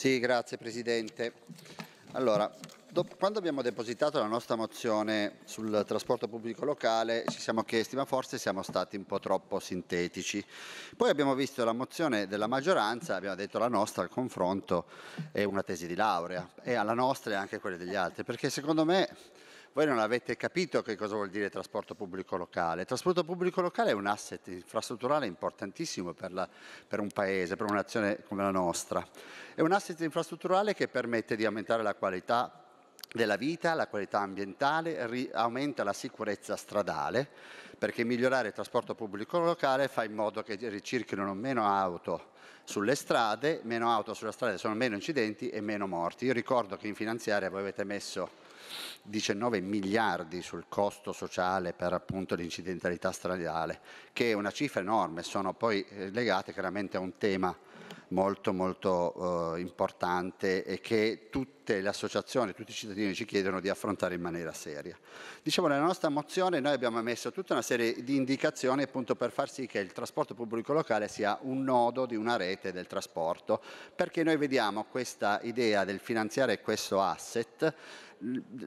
Sì, grazie Presidente. Allora, dopo, quando abbiamo depositato la nostra mozione sul trasporto pubblico locale ci siamo chiesti ma forse siamo stati un po' troppo sintetici. Poi abbiamo visto la mozione della maggioranza, abbiamo detto la nostra al confronto è una tesi di laurea e alla nostra e anche quella degli altri, perché secondo me voi non avete capito che cosa vuol dire trasporto pubblico locale. Il trasporto pubblico locale è un asset infrastrutturale importantissimo per, la, per un paese, per un'azione come la nostra. È un asset infrastrutturale che permette di aumentare la qualità della vita, la qualità ambientale, ri- aumenta la sicurezza stradale, perché migliorare il trasporto pubblico locale fa in modo che ricirchino meno auto sulle strade, meno auto sulla strada sono meno incidenti e meno morti. Io ricordo che in finanziaria voi avete messo 19 miliardi sul costo sociale per appunto l'incidentalità stradale, che è una cifra enorme, sono poi eh, legate chiaramente a un tema molto molto eh, importante e che tutte le associazioni, tutti i cittadini ci chiedono di affrontare in maniera seria. Diciamo nella nostra mozione noi abbiamo messo tutta una serie di indicazioni appunto per far sì che il trasporto pubblico locale sia un nodo di una rete del trasporto perché noi vediamo questa idea del finanziare questo asset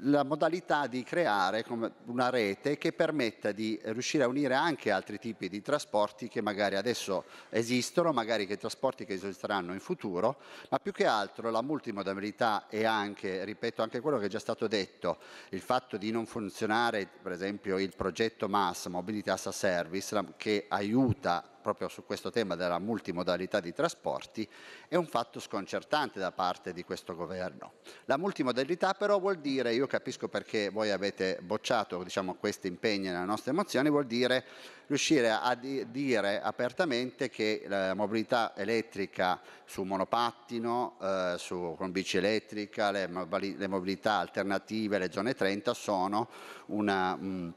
la modalità di creare una rete che permetta di riuscire a unire anche altri tipi di trasporti che magari adesso esistono, magari che trasporti che esisteranno in futuro, ma più che altro la multimodalità e anche, ripeto anche quello che è già stato detto, il fatto di non funzionare per esempio il progetto MAS, Mobility as a Service, che aiuta proprio su questo tema della multimodalità di trasporti è un fatto sconcertante da parte di questo governo. La multimodalità però vuol dire, io capisco perché voi avete bocciato diciamo, questi impegni nella nostra emozione, vuol dire riuscire a dire apertamente che la mobilità elettrica su monopattino, eh, su, con bici elettrica, le, le, mobilità alternative, le zone 30 sono una... Mh,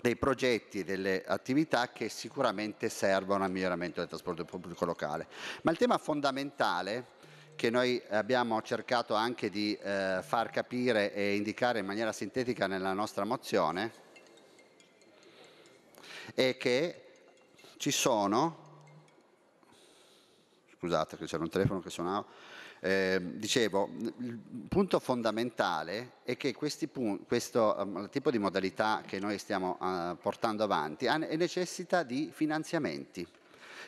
dei progetti e delle attività che sicuramente servono al miglioramento del trasporto pubblico locale. Ma il tema fondamentale che noi abbiamo cercato anche di eh, far capire e indicare in maniera sintetica nella nostra mozione è che ci sono, scusate che c'era un telefono che suonava, eh, dicevo, il punto fondamentale è che pun- questo um, tipo di modalità che noi stiamo uh, portando avanti ha- necessita di finanziamenti.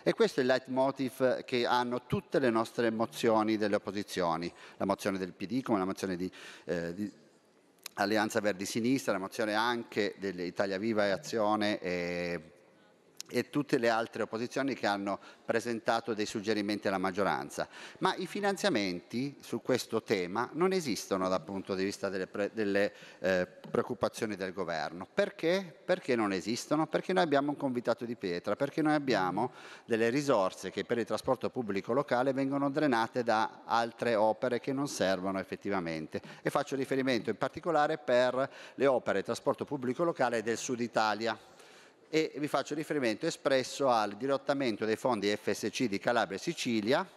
E questo è il leitmotiv che hanno tutte le nostre mozioni delle opposizioni, la mozione del PD come la mozione di, eh, di Alleanza Verdi Sinistra, la mozione anche dell'Italia Viva e Azione e e tutte le altre opposizioni che hanno presentato dei suggerimenti alla maggioranza. Ma i finanziamenti su questo tema non esistono dal punto di vista delle, pre delle eh, preoccupazioni del governo. Perché? Perché non esistono? Perché noi abbiamo un convitato di pietra, perché noi abbiamo delle risorse che per il trasporto pubblico locale vengono drenate da altre opere che non servono effettivamente. E faccio riferimento in particolare per le opere di trasporto pubblico locale del sud Italia e vi faccio riferimento espresso al dirottamento dei fondi FSC di Calabria e Sicilia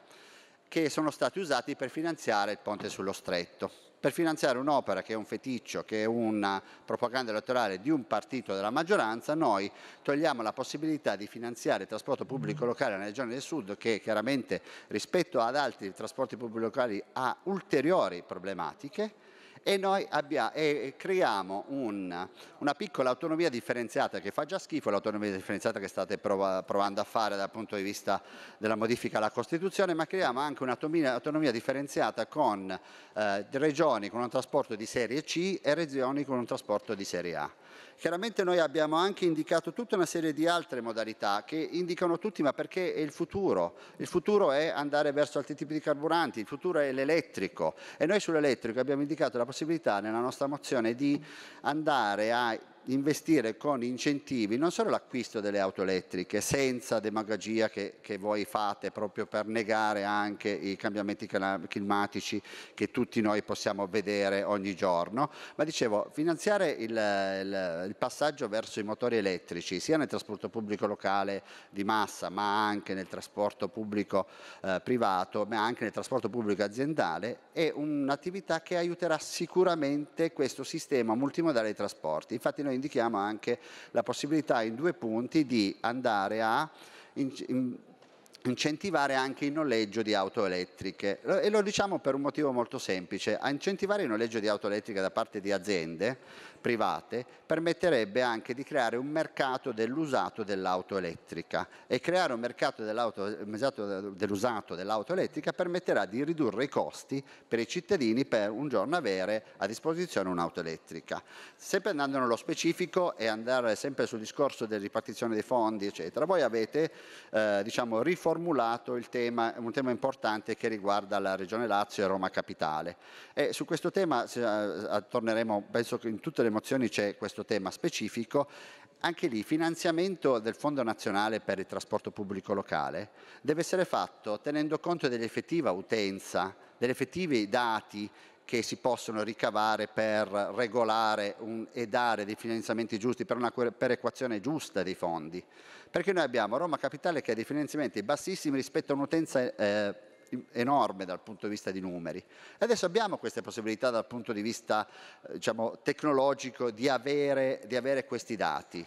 che sono stati usati per finanziare il ponte sullo stretto, per finanziare un'opera che è un feticcio, che è una propaganda elettorale di un partito della maggioranza, noi togliamo la possibilità di finanziare il trasporto pubblico locale nella regione del sud che chiaramente rispetto ad altri trasporti pubblici locali ha ulteriori problematiche e noi abbia, e creiamo un, una piccola autonomia differenziata che fa già schifo l'autonomia differenziata che state prov- provando a fare dal punto di vista della modifica alla Costituzione, ma creiamo anche un'autonomia differenziata con eh, regioni con un trasporto di serie C e regioni con un trasporto di serie A. Chiaramente noi abbiamo anche indicato tutta una serie di altre modalità che indicano tutti ma perché è il futuro. Il futuro è andare verso altri tipi di carburanti, il futuro è l'elettrico e noi sull'elettrico abbiamo indicato la possibilità nella nostra mozione di andare a investire con incentivi non solo l'acquisto delle auto elettriche, senza demagogia che, che, voi fate proprio per negare anche i cambiamenti climatici che tutti noi possiamo vedere ogni giorno, ma dicevo finanziare il, il, il passaggio verso i motori elettrici sia nel trasporto pubblico locale di massa ma anche nel trasporto pubblico eh, privato ma anche nel trasporto pubblico aziendale è un'attività che aiuterà sicuramente questo sistema multimodale dei trasporti. Infatti noi noi indichiamo anche la possibilità in due punti di andare a in, in, incentivare anche il noleggio di auto elettriche e lo diciamo per un motivo molto semplice, a incentivare il noleggio di auto elettriche da parte di aziende private permetterebbe anche di creare un mercato dell'usato dell'auto elettrica e creare un mercato dell'usato dell'auto elettrica permetterà di ridurre i costi per i cittadini per un giorno avere a disposizione un'auto elettrica. Sempre andando nello specifico e andare sempre sul discorso della ripartizione dei fondi eccetera, voi avete eh, diciamo riformulato il tema, un tema importante che riguarda la Regione Lazio e Roma Capitale. E su questo tema eh, eh, torneremo, penso che in tutte le mozioni c'è questo tema specifico, anche lì finanziamento del Fondo Nazionale per il Trasporto Pubblico Locale deve essere fatto tenendo conto dell'effettiva utenza, degli effettivi dati che si possono ricavare per regolare un, e dare dei finanziamenti giusti per una perequazione giusta dei fondi. Perché noi abbiamo Roma Capitale che ha dei finanziamenti bassissimi rispetto a un'utenza eh, enorme dal punto di vista di numeri. E Adesso abbiamo queste possibilità dal punto di vista eh, diciamo, tecnologico di avere, di avere questi dati.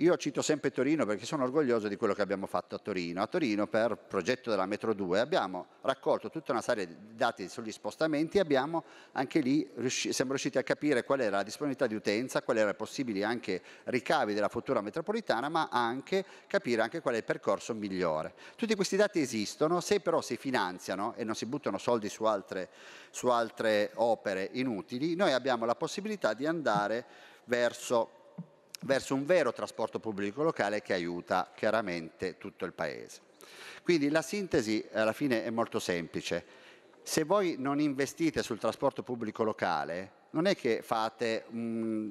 Io cito sempre Torino perché sono orgoglioso di quello che abbiamo fatto a Torino. A Torino per progetto della Metro 2 abbiamo raccolto tutta una serie di dati sugli spostamenti e abbiamo anche lì riusci- siamo riusciti a capire qual era la disponibilità di utenza, quali erano i possibili anche ricavi della futura metropolitana, ma anche capire anche qual è il percorso migliore. Tutti questi dati esistono, se però si finanziano e non si buttano soldi su altre, su altre opere inutili, noi abbiamo la possibilità di andare verso verso un vero trasporto pubblico locale che aiuta chiaramente tutto il Paese. Quindi la sintesi alla fine è molto semplice. Se voi non investite sul trasporto pubblico locale, non è che fate,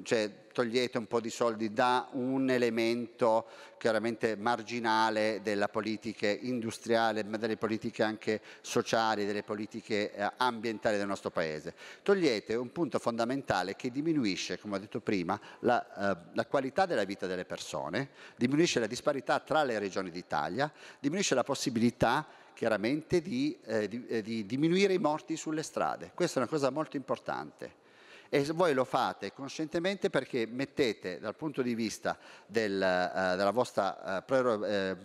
cioè, togliete un po' di soldi da un elemento chiaramente marginale della politica industriale, ma delle politiche anche sociali, delle politiche eh, ambientali del nostro Paese. Togliete un punto fondamentale che diminuisce, come ho detto prima, la, eh, la qualità della vita delle persone, diminuisce la disparità tra le regioni d'Italia, diminuisce la possibilità chiaramente di, eh, di, eh, di diminuire i morti sulle strade. Questa è una cosa molto importante e voi lo fate conscientemente perché mettete dal punto di vista del, eh, della vostra eh, prero, eh,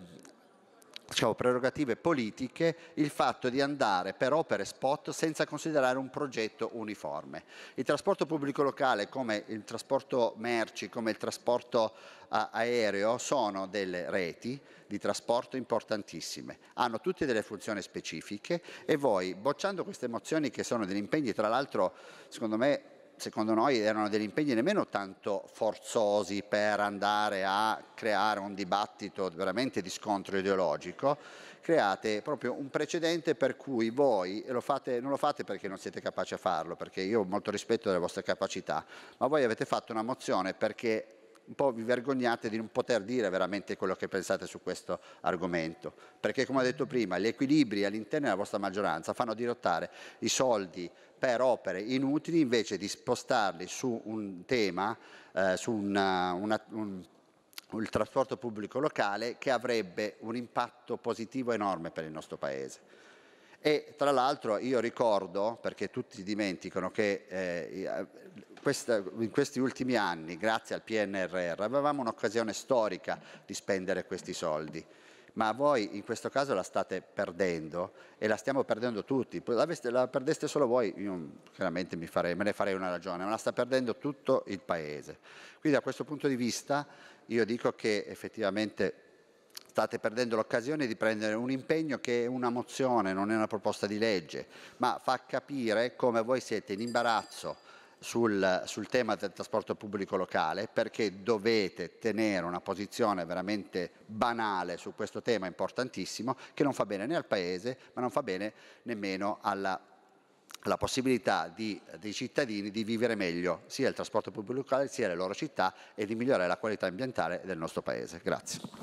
diciamo, prerogative politiche il fatto di andare per opere spot senza considerare un progetto uniforme. Il trasporto pubblico locale come il trasporto merci, come il trasporto eh, aereo sono delle reti di trasporto importantissime, hanno tutte delle funzioni specifiche e voi bocciando queste mozioni che sono degli impegni tra l'altro secondo me secondo noi erano degli impegni nemmeno tanto forzosi per andare a creare un dibattito veramente di scontro ideologico, create proprio un precedente per cui voi lo fate, non lo fate perché non siete capaci a farlo, perché io ho molto rispetto delle vostre capacità, ma voi avete fatto una mozione perché un po' vi vergognate di non poter dire veramente quello che pensate su questo argomento, perché come ho detto prima gli equilibri all'interno della vostra maggioranza fanno dirottare i soldi per opere inutili invece di spostarli su un tema, eh, su una, una, un il trasporto pubblico locale che avrebbe un impatto positivo enorme per il nostro Paese. E tra l'altro io ricordo, perché tutti dimenticano, che eh, questa, in questi ultimi anni, grazie al PNRR, avevamo un'occasione storica di spendere questi soldi. Ma voi in questo caso la state perdendo e la stiamo perdendo tutti. La, la perdeste solo voi, io chiaramente farei, me ne farei una ragione, ma la sta perdendo tutto il Paese. Quindi da questo punto di vista io dico che effettivamente state perdendo l'occasione di prendere un impegno che è una mozione, non è una proposta di legge, ma fa capire come voi siete in imbarazzo sul, sul tema del trasporto pubblico locale perché dovete tenere una posizione veramente banale su questo tema importantissimo che non fa bene né al Paese ma non fa bene nemmeno alla la possibilità di, dei cittadini di vivere meglio sia il trasporto pubblico locale sia le loro città e di migliorare la qualità ambientale del nostro Paese. Grazie.